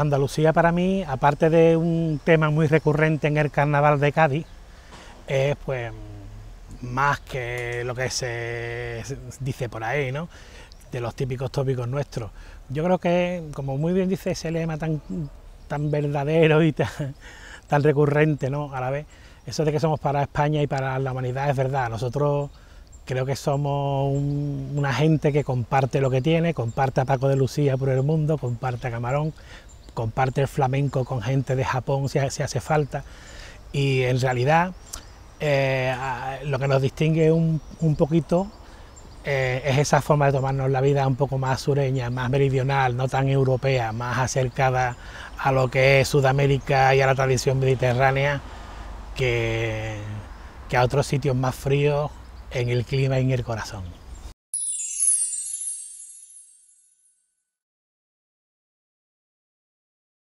Andalucía para mí, aparte de un tema muy recurrente en el carnaval de Cádiz, es pues más que lo que se dice por ahí, ¿no? de los típicos tópicos nuestros. Yo creo que, como muy bien dice ese lema tan, tan verdadero y tan, recurrente ¿no? a la vez, eso de que somos para España y para la humanidad es verdad. Nosotros creo que somos una gente que comparte lo que tiene, comparte a Paco de Lucía por el mundo, comparte a Camarón, comparte el flamenco con gente de Japón si, hace falta. Y en realidad eh, lo que nos distingue un, poquito eh, es esa forma de tomarnos la vida un poco más sureña, más meridional, no tan europea, más acercada a lo que es Sudamérica y a la tradición mediterránea que, que a otros sitios más fríos en el clima y en el corazón.